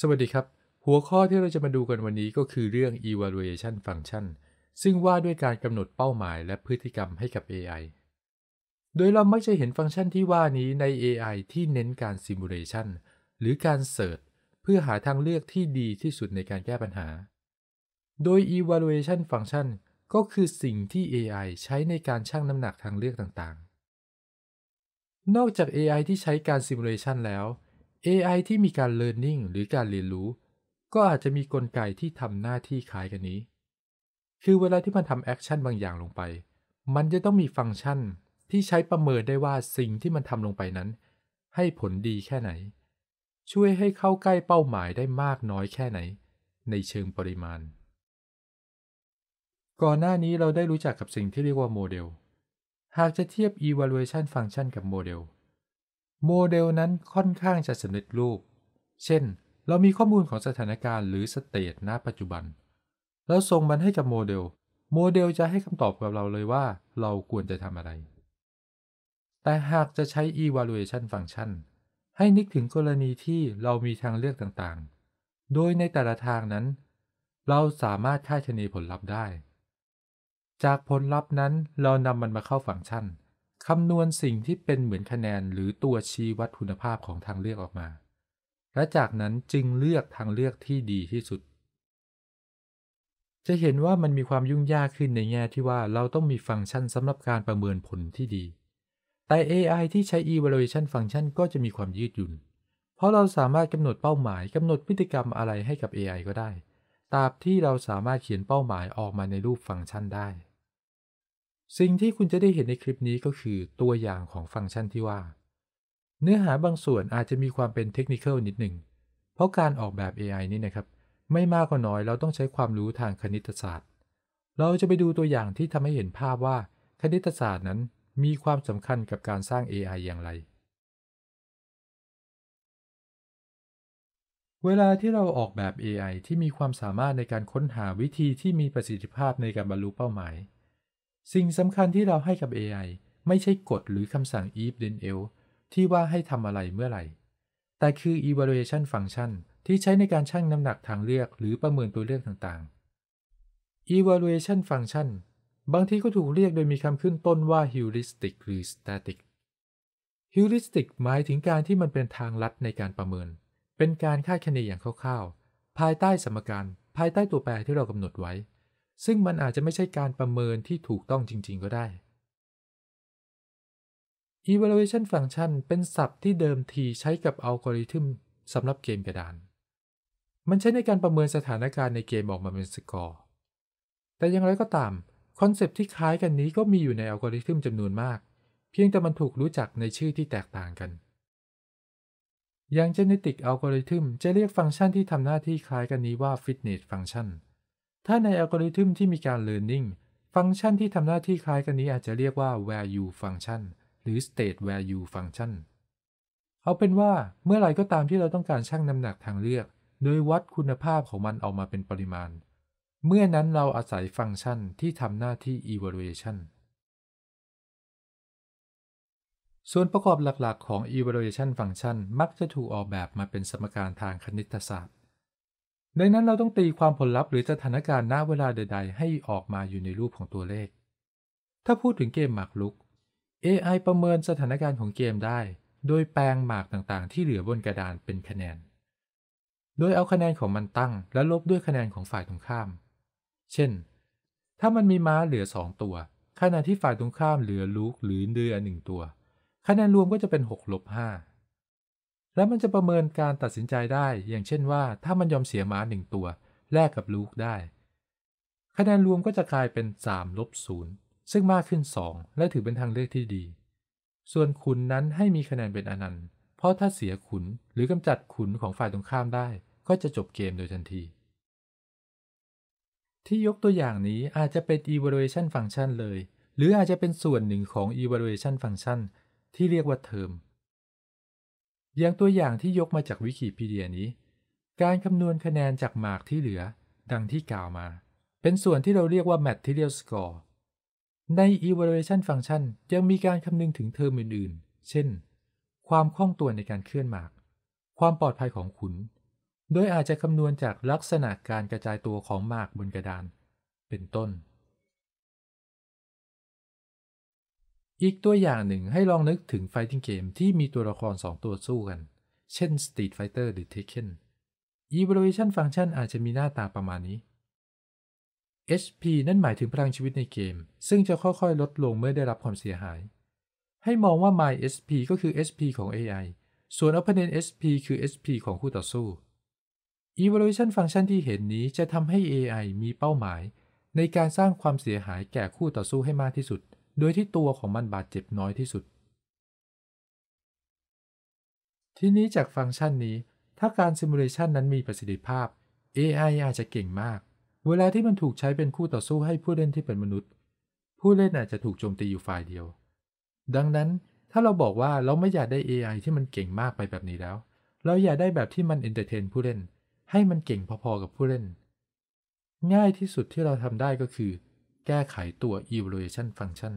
สวัสดีครับ หัวข้อที่เราจะมาดูกันวันนี้ก็คือเรื่อง evaluation function ซึ่งว่าด้วยการกำหนดเป้าหมายและพฤติกรรมให้กับ AI โดยเรามักจะเห็นฟังก์ชันที่ว่านี้ใน AI ที่เน้นการ simulation หรือการ search เพื่อหาทางเลือกที่ดีที่สุดในการแก้ปัญหา โดย evaluation function ก็คือสิ่งที่ AI ใช้ในการชั่งน้ำหนักทางเลือกต่างๆ นอกจาก AI ที่ใช้การ simulation แล้ว AI ที่มีการ Learning หรือการเรียนรู้ ก็อาจจะมีกลไกที่ทำหน้าที่คล้ายกันนี้ คือเวลาที่มันทำแอคชั่นบางอย่างลงไป มันจะต้องมีฟังก์ชันที่ใช้ประเมินได้ว่า สิ่งที่มันทำลงไปนั้น ให้ผลดีแค่ไหน ช่วยให้เข้าใกล้เป้าหมายได้มากน้อยแค่ไหน ในเชิงปริมาณ ก่อนหน้านี้เราได้รู้จักกับสิ่งที่เรียกว่าโมเดล หากจะเทียบ evaluation function กับโมเดลโมเดลนั้นค่อนข้างจะสำเร็จรูป เช่น เรามีข้อมูลของสถานการณ์หรือสเตตณปัจจุบัน แล้วส่งมันให้กับโมเดล โมเดลจะให้คำตอบกับเราเลยว่า เราควรจะทำอะไร แต่หากจะใช้ evaluation function ให้นึกถึงกรณีที่เรามีทางเลือกต่างๆ โดยในแต่ละทางนั้น เราสามารถคาดคะเนผลลัพธ์ได้ จากผลลัพธ์นั้นเรานำมันมาเข้าฟังก์ชันคำนวณสิ่งที่เป็นเหมือนคะแนนหรือตัวชี้วัดคุณภาพของทางเลือกออกมา และจากนั้นจึงเลือกทางเลือกที่ดีที่สุด จะเห็นว่ามันมีความยุ่งยากขึ้นในแง่ที่ว่าเราต้องมีฟังก์ชันสำหรับการประเมินผลที่ดี แต่ AI ที่ใช้ evaluation function ก็จะมีความยืดหยุ่น เพราะเราสามารถกำหนดเป้าหมาย กำหนดพฤติกรรมอะไรให้กับ AI ก็ได้ ตราบที่เราสามารถเขียนเป้าหมายออกมาในรูปฟังก์ชันได้สิ่งที่คุณจะได้เห็นในคลิปนี้ก็คือตัวอย่างของฟังก์ชันที่ว่า เนื้อหาบางส่วนอาจจะมีความเป็นเทคนิคนิดหนึ่งเพราะการออกแบบ AI นี่นะครับไม่มากก็น้อย เราต้องใช้ความรู้ทางคณิตศาสตร์ เราจะไปดูตัวอย่างที่ทำให้เห็นภาพว่าคณิตศาสตร์นั้นมีความสำคัญกับการสร้าง AI อย่างไร เวลาที่เราออกแบบ AI ที่มีความสามารถในการค้นหาวิธีที่มีประสิทธิภาพในการบรรลุเป้าหมายสิ่งสำคัญที่เราให้กับ AI ไม่ใช่กฎหรือคำสั่ง if then else ที่ว่าให้ทำอะไรเมื่อไหร่ แต่คือ evaluation function ที่ใช้ในการชั่งน้ำหนักทางเลือกหรือประเมินตัวเลือกต่างๆ evaluation function บางทีก็ถูกเรียกโดยมีคำขึ้นต้นว่า heuristic หรือ static heuristic หมายถึงการที่มันเป็นทางลัดในการประเมิน เป็นการคาดคะเนอย่างคร่าวๆ ภายใต้สมการ ภายใต้ตัวแปรที่เรากำหนดไว้ซึ่งมันอาจจะไม่ใช่การประเมินที่ถูกต้องจริงๆ ก็ได้ evaluation function เป็นศัพท์ที่เดิมทีใช้กับอัลกอริทึมสำหรับเกมกระดาน มันใช้ในการประเมินสถานการณ์ในเกมออกมาเป็นสกอร์ แต่อย่างไรก็ตาม คอนเซปที่คล้ายกันนี้ก็มีอยู่ในอัลกอริทึมจำนวนมาก เพียงแต่มันถูกรู้จักในชื่อที่แตกต่างกัน อย่าง genetic algorithm จะเรียกฟังก์ชันที่ทำหน้าที่คล้ายกันนี้ว่า fitness function ถ้าในอัลกอริทึมที่มีการ learning ฟังก์ชันที่ทำหน้าที่คล้ายกันนี้อาจจะเรียกว่า value function หรือ state value function เอาเป็นว่าเมื่อไรก็ตามที่เราต้องการชั่งน้ำหนักทางเลือก โดยวัดคุณภาพของมันออกมาเป็นปริมาณ เมื่อนั้นเราอาศัยฟังก์ชันที่ทำหน้าที่ evaluation ส่วนประกอบหลัก ๆ ของ evaluation function มักจะถูกออกแบบมาเป็นสมการทางคณิตศาสตร์ดังนั้นเราต้องตีความผลลัพธ์หรือสถานการณ์ณเวลาใด ๆ ให้ออกมาอยู่ในรูปของตัวเลข ถ้าพูดถึงเกมหมากรุก AI ประเมินสถานการณ์ของเกมได้ โดยแปลงหมากต่างๆ ที่เหลือบนกระดานเป็นคะแนน โดยเอาคะแนนของมันตั้งและลบด้วยคะแนนของฝ่ายตรงข้าม เช่น ถ้ามันมีม้าเหลือ 2 ตัวขณะที่ฝ่ายตรงข้าม เหลือลูกหรือเดือหนึ่งตัว คะแนนรวมก็จะเป็น6ลบ5และมันจะประเมินการตัดสินใจได้ อย่างเช่นว่า ถ้ามันยอมเสียหมาหนึ่งตัวแลกกับลูกได้ คะแนนรวมก็จะกลายเป็น3ลบ์ซึ่งมากขึ้น 2 และถือเป็นทางเลือกที่ดี ส่วนขุนนั้นให้มีคะแนนเป็นอนันต์ เพราะถ้าเสียขุนหรือกำจัดขุนของฝ่ายตรงข้ามได้ ก็จะจบเกมโดยทันที ที่ยกตัวอย่างนี้อาจจะเป็น evaluation function เลย หรืออาจจะเป็นส่วนหนึ่งของ evaluation function ที่เรียกว่าเท m มอย่างตัวอย่างที่ยกมาจากวิกิพีเดียนี้ การคำนวณคะแนนจากหมากที่เหลือ ดังที่กล่าวมา เป็นส่วนที่เราเรียกว่า material score ใน evaluation function ยังมีการคำนึงถึงเทอมอื่นๆ เช่น ความคล่องตัวในการเคลื่อนหมาก ความปลอดภัยของขุน โดยอาจจะคำนวณจากลักษณะการกระจายตัวของหมากบนกระดาน เป็นต้นอีกตัวอย่างหนึ่งให้ลองนึกถึง Fighting g เกมที่มีตัวละคร2ตัวสู้กัน เช่น Street Fighter หรือ Tekken Evaluation Function อาจจะมีหน้าตาประมาณนี้ HP นั่นหมายถึงพลังชีวิตในเกม ซึ่งจะค่อยๆ ลดลงเมื่อได้รับความเสียหาย ให้มองว่า My h p ก็คือ h p ของ AI ส่วน Opponent h p คือ h p ของคู่ต่อสู้ Evaluation Function ที่เห็นนี้จะทำให้ AI มีเป้าหมายในการสร้างความเสียหายแก่คู่ต่อสู้ให้มากที่สุดโดยที่ตัวของมันบาดเจ็บน้อยที่สุด ทีนี้จากฟังก์ชันนี้ ถ้าการซิมูเลชันนั้นมีประสิทธิภาพ AI อาจจะเก่งมาก เวลาที่มันถูกใช้เป็นคู่ต่อสู้ให้ผู้เล่นที่เป็นมนุษย์ ผู้เล่นอาจจะถูกโจมตีอยู่ฝ่ายเดียว ดังนั้นถ้าเราบอกว่าเราไม่อยากได้ AI ที่มันเก่งมากไปแบบนี้แล้ว เราอยากได้แบบที่มันเอนเตอร์เทนผู้เล่น ให้มันเก่งพอๆ กับผู้เล่น ง่ายที่สุดที่เราทำได้ก็คือแก้ไขตัว evaluation function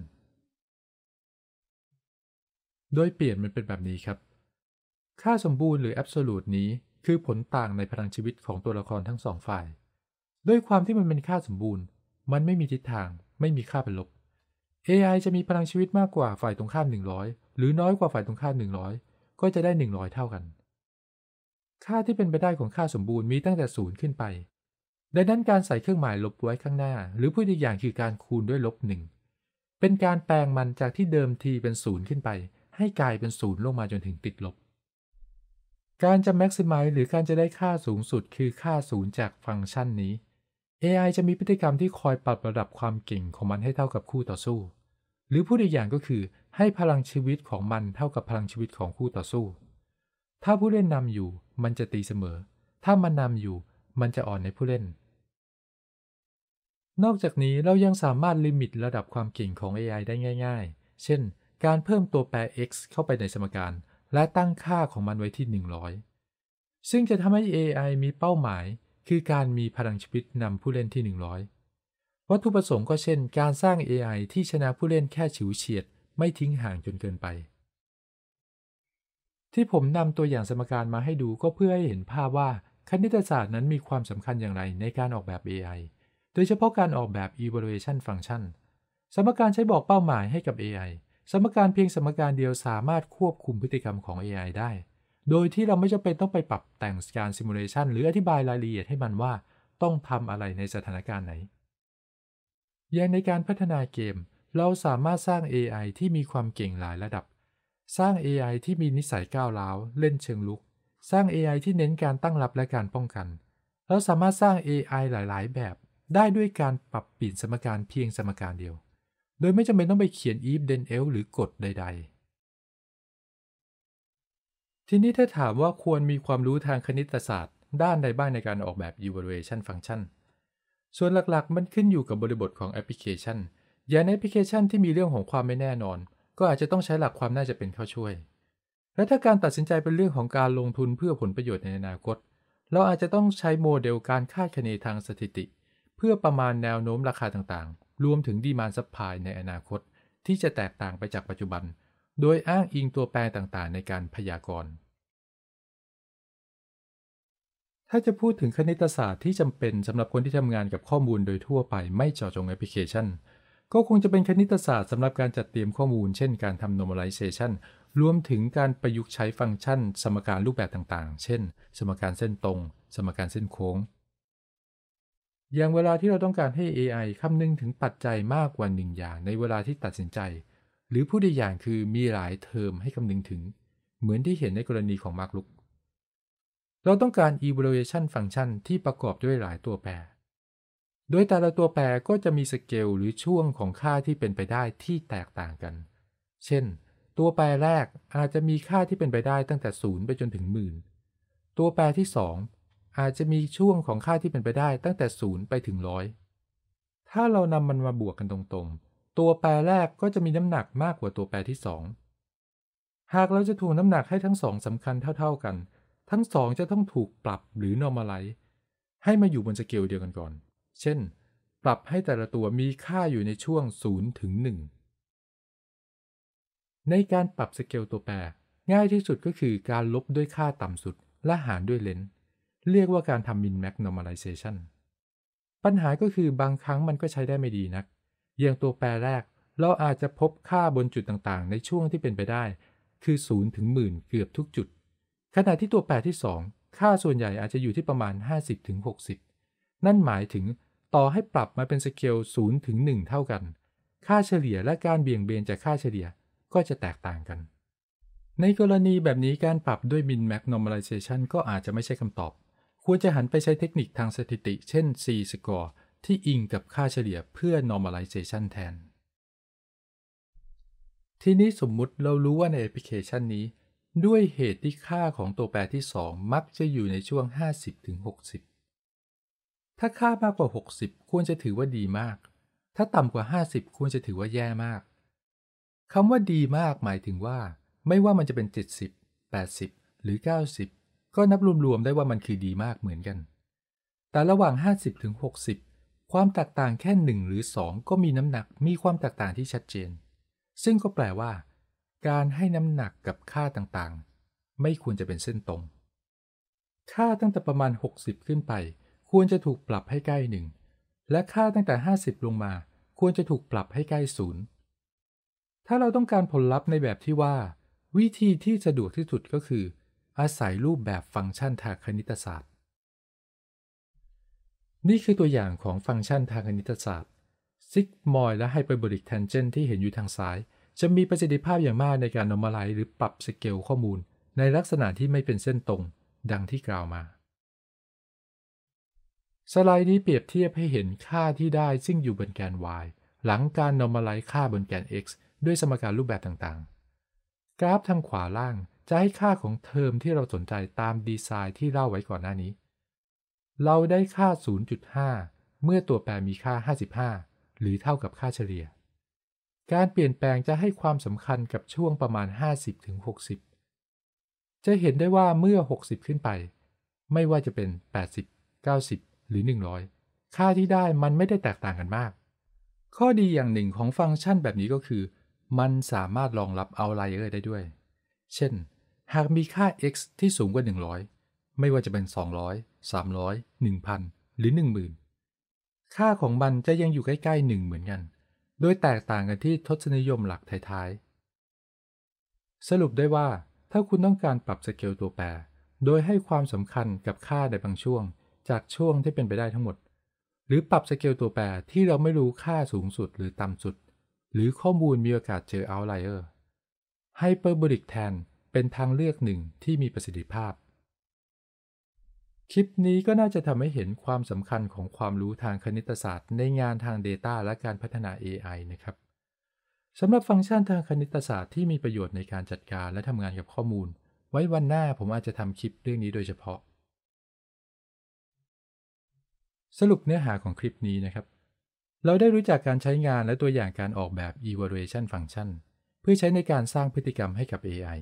โดยเปลี่ยนมันเป็นแบบนี้ครับ ค่าสมบูรณ์หรือ absolute นี้ คือผลต่างในพลังชีวิตของตัวละครทั้งสองฝ่ายด้วยความที่มันเป็นค่าสมบูรณ์ มันไม่มีทิศทาง ไม่มีค่าเป็นลบ AI จะมีพลังชีวิตมากกว่าฝ่ายตรงข้าม 100 หรือน้อยกว่าฝ่ายตรงข้าม 100 ก็จะได้ 100 เท่ากัน ค่าที่เป็นไปได้ของค่าสมบูรณ์มีตั้งแต่ศูนย์ขึ้นไปดังนั้นการใส่เครื่องหมายลบไว้ข้างหน้า หรือพูดอีกอย่างคือการคูณด้วยลบหนึ่งเป็นการแปลงมันจากที่เดิมทีเป็นศูนย์ขึ้นไป ให้กลายเป็นศูนย์ลงมาจนถึงติดลบ การจะ maximize หรือการจะได้ค่าสูงสุดคือค่าศูนย์จากฟังก์ชันนี้ AI จะมีพฤติกรรมที่คอยปรับระดับความเก่งของมันให้เท่ากับคู่ต่อสู้ หรือพูดอีกอย่างก็คือให้พลังชีวิตของมันเท่ากับพลังชีวิตของคู่ต่อสู้ ถ้าผู้เล่นนำอยู่มันจะตีเสมอ ถ้ามันนำอยู่มันจะอ่อนในผู้เล่นนอกจากนี้เรายังสามารถลิมิตระดับความเก่งของ AI ได้ง่าย ๆ เช่น การเพิ่มตัวแปร x เข้าไปในสมการ และตั้งค่าของมันไว้ที่ 100 ซึ่งจะทำให้ AI มีเป้าหมาย คือการมีพลังชีวิตนำผู้เล่นที่ 100 วัตถุประสงค์ก็เช่น การสร้าง AI ที่ชนะผู้เล่นแค่ฉิวเฉียด ไม่ทิ้งห่างจนเกินไป ที่ผมนำตัวอย่างสมการมาให้ดูก็เพื่อให้เห็นภาพว่าคณิตศาสตร์นั้นมีความสำคัญอย่างไรในการออกแบบ AI โดยเฉพาะการออกแบบ evaluation function สมการใช้บอกเป้าหมายให้กับ AI สมการเพียงสมการเดียวสามารถควบคุมพฤติกรรมของ AI ได้ โดยที่เราไม่จำเป็นต้องไปปรับแต่งการ simulation หรืออธิบายรายละเอียดให้มันว่าต้องทำอะไรในสถานการณ์ไหน อย่างในการพัฒนาเกม เราสามารถสร้าง AI ที่มีความเก่งหลายระดับ สร้าง AI ที่มีนิสัยก้าวร้าวเล่นเชิงลุก สร้าง AI ที่เน้นการตั้งรับและการป้องกันเราสามารถสร้าง AI หลายๆแบบได้ด้วยการปรับเปลี่ยนสมการเพียงสมการเดียว โดยไม่จำเป็นต้องไปเขียน if then else หรือกฎใดๆ ทีนี้ถ้าถามว่าควรมีความรู้ทางคณิตศาสตร์ ด้านใดบ้างในการออกแบบ evaluation function ส่วนหลักๆมันขึ้นอยู่กับบริบทของแอปพลิเคชันอย่างแอปพลิเคชันที่มีเรื่องของความไม่แน่นอน ก็อาจจะต้องใช้หลักความน่าจะเป็นเข้าช่วย และถ้าการตัดสินใจเป็นเรื่องของการลงทุนเพื่อผลประโยชน์ในอนาคต เราอาจจะต้องใช้โมเดลการคาดคะเนทางสถิติเพื่อประมาณแนวโน้มราคาต่างๆ รวมถึงดีมานซัพพลายในอนาคต ที่จะแตกต่างไปจากปัจจุบัน โดยอ้างอิงตัวแปรต่างๆ ในการพยากรณ์ ถ้าจะพูดถึงคณิตศาสตร์ที่จำเป็นสำหรับคนที่ทำงานกับข้อมูลโดยทั่วไปไม่เจาะจงแอปพลิเคชัน ก็คงจะเป็นคณิตศาสตร์สำหรับการจัดเตรียมข้อมูล เช่นการทำ normalization รวมถึงการประยุกต์ใช้ฟังก์ชัน สมการรูปแบบต่างๆ เช่น สมการเส้นตรง สมการเส้นโค้งอย่างเวลาที่เราต้องการให้ AI คำนึงถึงปัจจัยมากกว่าหนึ่งอย่างในเวลาที่ตัดสินใจ หรือผู้ดีอย่างคือมีหลายเทอมให้คำนึงถึง เหมือนที่เห็นในกรณีของมาร์กลุก เราต้องการ evaluation function ที่ประกอบด้วยหลายตัวแปร โดยแต่ละตัวแปรก็จะมีสเกลหรือช่วงของค่าที่เป็นไปได้ที่แตกต่างกัน เช่น ตัวแปรแรกอาจจะมีค่าที่เป็นไปได้ตั้งแต่ศูนย์ไปจนถึงหมื่นตัวแปรที่ 2อาจจะมีช่วงของค่าที่เป็นไปได้ตั้งแต่ศูนย์ไปถึงร้อยถ้าเรานำมันมาบวกกันตรงๆ ตัวแปรแรกก็จะมีน้ำหนักมากกว่าตัวแปรที่สอง หากเราจะถูงน้ำหนักให้ทั้งสองสำคัญเท่าๆ กัน ทั้งสองจะต้องถูกปรับหรือนอร์มาไลซ์ให้มาอยู่บนสเกลเดียวกันก่อน เช่น ปรับให้แต่ละตัวมีค่าอยู่ในช่วง 0 ถึง 1 ในการปรับสเกลตัวแปร ง่ายที่สุดก็คือการลบด้วยค่าต่ำสุดและหารด้วยเลนส์เรียกว่าการทำ min max normalization ปัญหาก็คือบางครั้งมันก็ใช้ได้ไม่ดีนัก อย่างตัวแปรแรก เราอาจจะพบค่าบนจุดต่างๆ ในช่วงที่เป็นไปได้ คือ 0 ถึงหมื่นเกือบทุกจุด ขณะที่ตัวแปรที่ 2 ค่าส่วนใหญ่อาจจะอยู่ที่ประมาณ 50 ถึง 60 นั่นหมายถึงต่อให้ปรับมาเป็นสเกล0ถึง 1 เท่ากัน ค่าเฉลี่ยและการเบี่ยงเบนจากค่าเฉลี่ยก็จะแตกต่างกัน ในกรณีแบบนี้การปรับด้วย min max normalization ก็อาจจะไม่ใช่คำตอบควรจะหันไปใช้เทคนิคทางสถิติเช่น C-score ที่อิงกับค่าเฉลี่ยเพื่อ normalization แทน ทีนี้สมมุติเรารู้ว่าในแอปพลิเคชันนี้ ด้วยเหตุที่ค่าของตัวแปรที่ 2 มักจะอยู่ในช่วง 50-60 ถ้าค่ามากกว่า 60 ควรจะถือว่าดีมาก ถ้าต่ำกว่า 50 ควรจะถือว่าแย่มาก คำว่าดีมากหมายถึงว่า ไม่ว่ามันจะเป็น 70 80 หรือ 90ก็นับรวมๆได้ว่ามันคือดีมากเหมือนกัน แต่ระหว่าง 50-60ถึงความแตกต่างแค่ 1 หรือ 2 ก็มีน้ำหนักมีความแตกต่างที่ชัดเจน ซึ่งก็แปลว่า การให้น้ำหนักกับค่าต่างๆ ไม่ควรจะเป็นเส้นตรง ค่าตั้งแต่ประมาณ 60 ขึ้นไปควรจะถูกปรับให้ใกล้หนึ่ง และค่าตั้งแต่ 50 ลงมาควรจะถูกปรับให้ใกล้ศูนย์ถ้าเราต้องการผลลัพธ์ในแบบที่ว่า วิธีที่สะดวกที่สุดก็คืออาศัยรูปแบบฟังก์ชันทางคณิตศาสตร์ นี่คือตัวอย่างของฟังก์ชันทางคณิตศาสตร์ซิกมอยและไฮเปอร์โบลิกแทนเจนที่เห็นอยู่ทางซ้าย จะมีประสิทธิภาพอย่างมากในการนอมาไลหรือปรับสเกลข้อมูล ในลักษณะที่ไม่เป็นเส้นตรง ดังที่กล่าวมา สไลด์นี้เปรียบเทียบให้เห็นค่าที่ได้ซึ่งอยู่บนแกน y หลังการนอมาไลค่าบนแกน x ด้วยสมการรูปแบบต่างๆ กราฟทางขวาล่างจะให้ค่าของเทอมที่เราสนใจตามดีไซน์ที่เล่าไว้ก่อนหน้านี้ เราได้ค่า 0.5 เมื่อตัวแปรมีค่า 55 หรือเท่ากับค่าเฉลี่ย การเปลี่ยนแปลงจะให้ความสำคัญกับช่วงประมาณ 50-60 จะเห็นได้ว่าเมื่อ 60 ขึ้นไป ไม่ว่าจะเป็น 80 90 หรือ 100 ค่าที่ได้มันไม่ได้แตกต่างกันมาก ข้อดีอย่างหนึ่งของฟังก์ชันแบบนี้ก็คือ มันสามารถรองรับเอาไลเออร์ได้ด้วย เช่นหากมีค่า x ที่สูงกว่า 100 ไม่ว่าจะเป็น200 300 1,000 หรือ 10,000 ค่าของมันจะยังอยู่ใกล้ๆ1เหมือนกัน โดยแตกต่างกันที่ทศนิยมหลักท้ายๆ สรุปได้ว่าถ้าคุณต้องการปรับสเกลตัวแปร โดยให้ความสำคัญกับค่าในบางช่วงจากช่วงที่เป็นไปได้ทั้งหมด หรือปรับสเกลตัวแปรที่เราไม่รู้ค่าสูงสุดหรือต่ำสุด หรือข้อมูลมีโอกาสเจอ outlier ไฮเปอร์โบลิกแทนเป็นทางเลือกหนึ่งที่มีประสิทธิภาพ คลิปนี้ก็น่าจะทำให้เห็นความสำคัญของความรู้ทางคณิตศาสตร์ ในงานทาง Data และการพัฒนา AI นะครับสำหรับฟังก์ชันทางคณิตศาสตร์ที่มีประโยชน์ในการจัดการและทำงานกับข้อมูล ไว้วันหน้าผมอาจจะทำคลิปเรื่องนี้โดยเฉพาะ สรุปเนื้อหาของคลิปนี้นะครับ เราได้รู้จักการใช้งานและตัวอย่างการออกแบบ evaluation function เพื่อใช้ในการสร้างพฤติกรรมให้กับ AI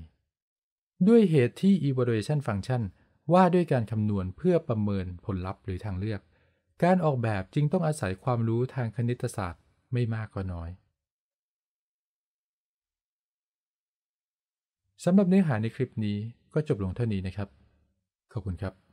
ด้วยเหตุที่ evaluation function ว่าด้วยการคำนวณเพื่อประเมินผลลัพธ์หรือทางเลือก การออกแบบจึงต้องอาศัยความรู้ทางคณิตศาสตร์ไม่มากก็น้อย สำหรับเนื้อหาในคลิปนี้ก็จบลงเท่านี้นะครับ ขอบคุณครับ